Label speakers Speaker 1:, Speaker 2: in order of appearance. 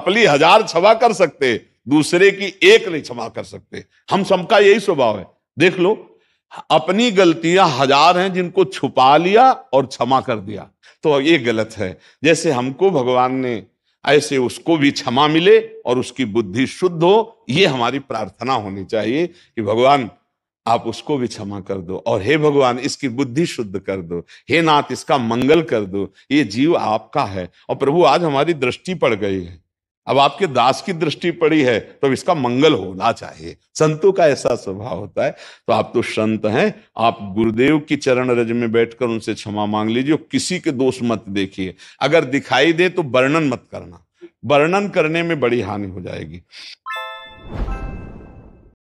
Speaker 1: अपनी हजार क्षमा कर सकते दूसरे की एक नहीं क्षमा कर सकते हम सबका यही स्वभाव है देख लो अपनी गलतियां हजार हैं जिनको छुपा लिया और क्षमा कर दिया तो ये गलत है जैसे हमको भगवान ने ऐसे उसको भी क्षमा मिले और उसकी बुद्धि शुद्ध हो ये हमारी प्रार्थना होनी चाहिए कि भगवान आप उसको भी क्षमा कर दो और हे भगवान इसकी बुद्धि शुद्ध कर दो हे नाथ इसका मंगल कर दो ये जीव आपका है और प्रभु आज हमारी दृष्टि पड़ गई है अब आपके दास की दृष्टि पड़ी है तो इसका मंगल होना चाहिए संतों का ऐसा स्वभाव होता है तो आप तो संत हैं आप गुरुदेव की चरण रज में बैठकर उनसे क्षमा मांग लीजिए किसी के दोष मत देखिए अगर दिखाई दे तो वर्णन मत करना वर्णन करने में बड़ी हानि हो जाएगी